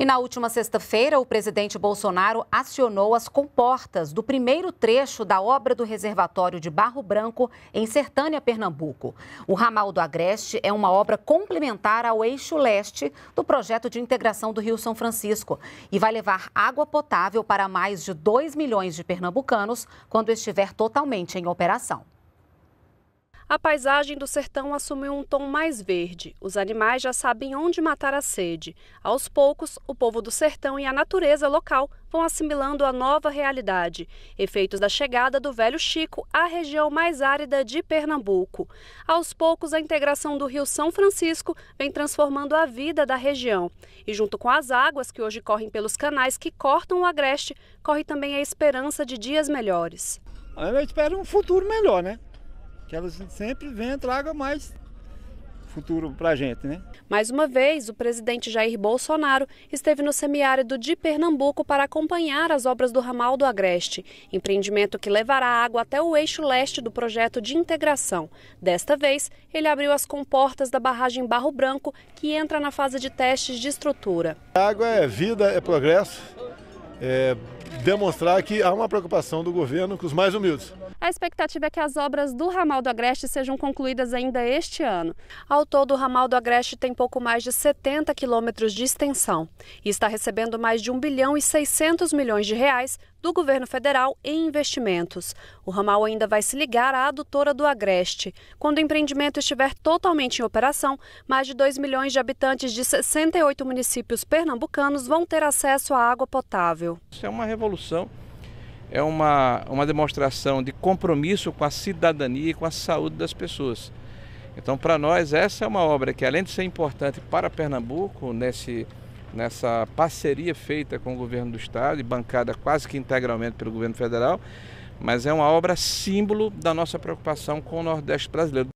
E na última sexta-feira, o presidente Bolsonaro acionou as comportas do primeiro trecho da obra do reservatório de Barro Branco, em Sertânia, Pernambuco. O ramal do Agreste é uma obra complementar ao eixo leste do projeto de integração do Rio São Francisco e vai levar água potável para mais de 2 milhões de pernambucanos quando estiver totalmente em operação a paisagem do sertão assumiu um tom mais verde. Os animais já sabem onde matar a sede. Aos poucos, o povo do sertão e a natureza local vão assimilando a nova realidade, efeitos da chegada do Velho Chico à região mais árida de Pernambuco. Aos poucos, a integração do Rio São Francisco vem transformando a vida da região. E junto com as águas que hoje correm pelos canais que cortam o agreste, corre também a esperança de dias melhores. Eu espero um futuro melhor, né? Que elas sempre vêm traga mais futuro para a gente, né? Mais uma vez, o presidente Jair Bolsonaro esteve no semiárido de Pernambuco para acompanhar as obras do ramal do Agreste, empreendimento que levará água até o eixo leste do projeto de integração. Desta vez, ele abriu as comportas da barragem Barro Branco, que entra na fase de testes de estrutura. A água é vida, é progresso, é demonstrar que há uma preocupação do governo com os mais humildes. A expectativa é que as obras do ramal do Agreste sejam concluídas ainda este ano. Ao todo, o ramal do Agreste tem pouco mais de 70 quilômetros de extensão e está recebendo mais de 1 bilhão e 600 milhões de reais do governo federal em investimentos. O ramal ainda vai se ligar à adutora do Agreste. Quando o empreendimento estiver totalmente em operação, mais de 2 milhões de habitantes de 68 municípios pernambucanos vão ter acesso à água potável. Isso é uma revolução é uma, uma demonstração de compromisso com a cidadania e com a saúde das pessoas. Então, para nós, essa é uma obra que, além de ser importante para Pernambuco, nesse, nessa parceria feita com o governo do Estado e bancada quase que integralmente pelo governo federal, mas é uma obra símbolo da nossa preocupação com o Nordeste brasileiro.